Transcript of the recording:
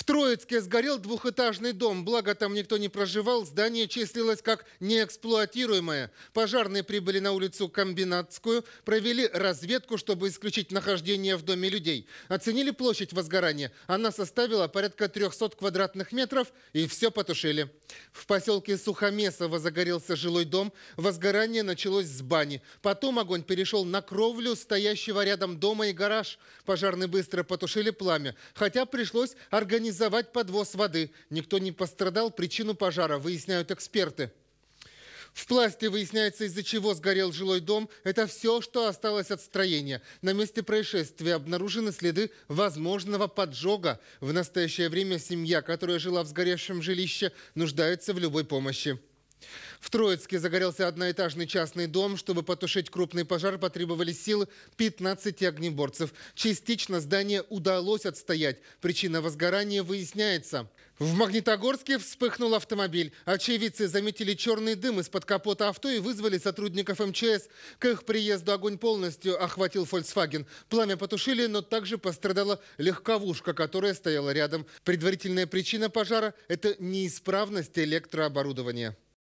В Троицке сгорел двухэтажный дом, благо там никто не проживал, здание числилось как неэксплуатируемое. Пожарные прибыли на улицу Комбинатскую, провели разведку, чтобы исключить нахождение в доме людей. Оценили площадь возгорания. Она составила порядка 300 квадратных метров, и все потушили. В поселке Сухомесово загорелся жилой дом. Возгорание началось с бани. Потом огонь перешел на кровлю стоящего рядом дома и гараж. Пожарные быстро потушили пламя, хотя пришлось организовать организовать подвоз воды. Никто не пострадал, причину пожара выясняют эксперты. В пласте выясняется, из-за чего сгорел жилой дом. Это все, что осталось от строения. На месте происшествия обнаружены следы возможного поджога. В настоящее время семья, которая жила в сгоревшем жилище, нуждается в любой помощи. В Троицке загорелся одноэтажный частный дом. Чтобы потушить крупный пожар, потребовали силы 15 огнеборцев. Частично здание удалось отстоять. Причина возгорания выясняется. В Магнитогорске вспыхнул автомобиль. Очевидцы заметили черный дым из-под капота авто и вызвали сотрудников МЧС. К их приезду огонь полностью охватил Volkswagen. Пламя потушили, но также пострадала легковушка, которая стояла рядом. Предварительная причина пожара – это неисправность электрооборудования.